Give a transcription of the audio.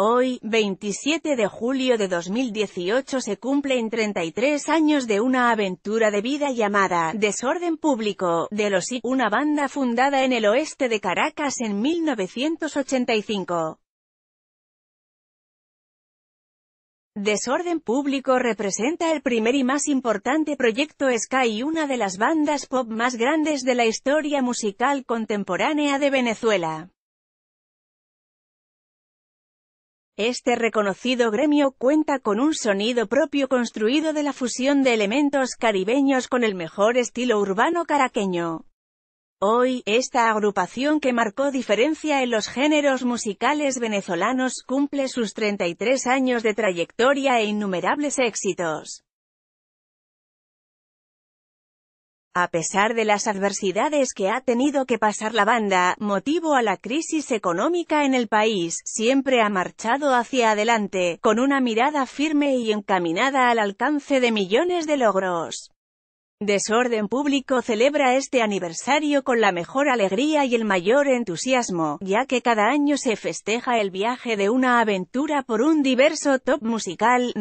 Hoy, 27 de julio de 2018 se cumplen 33 años de una aventura de vida llamada Desorden Público, de los I, una banda fundada en el oeste de Caracas en 1985. Desorden Público representa el primer y más importante proyecto Sky y una de las bandas pop más grandes de la historia musical contemporánea de Venezuela. Este reconocido gremio cuenta con un sonido propio construido de la fusión de elementos caribeños con el mejor estilo urbano caraqueño. Hoy, esta agrupación que marcó diferencia en los géneros musicales venezolanos cumple sus 33 años de trayectoria e innumerables éxitos. A pesar de las adversidades que ha tenido que pasar la banda, motivo a la crisis económica en el país, siempre ha marchado hacia adelante, con una mirada firme y encaminada al alcance de millones de logros. Desorden Público celebra este aniversario con la mejor alegría y el mayor entusiasmo, ya que cada año se festeja el viaje de una aventura por un diverso top musical,